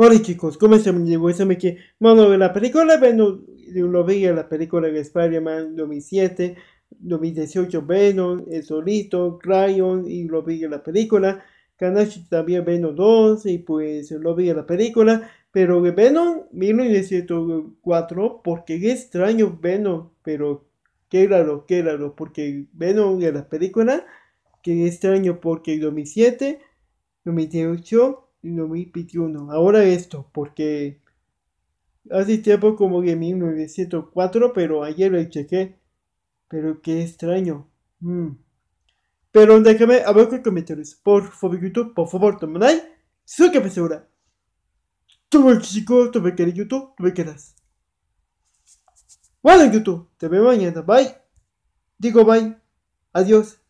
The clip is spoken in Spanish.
Hola chicos, ¿cómo se me llegó? bueno mano de la película, Venom, lo veía la película de Spider-Man 2007, 2018 Venom, El Solito, Cryon, y lo en la película. Kanashi también Venom 2, y pues lo en la película. Pero Venom 1904, porque es extraño Venom, pero qué raro, qué raro, porque Venom en la película, que extraño porque 2007, 2018 2021. Ahora esto, porque hace tiempo como que 1904, pero ayer lo chequé. Pero qué extraño. Mm. Pero déjame ver en comentarios. Por favor, YouTube, por favor, toma like. Soy que segura. Toma chico, toma que YouTube, tú me quedas. Bueno, YouTube, te veo mañana. Bye. Digo bye. Adiós.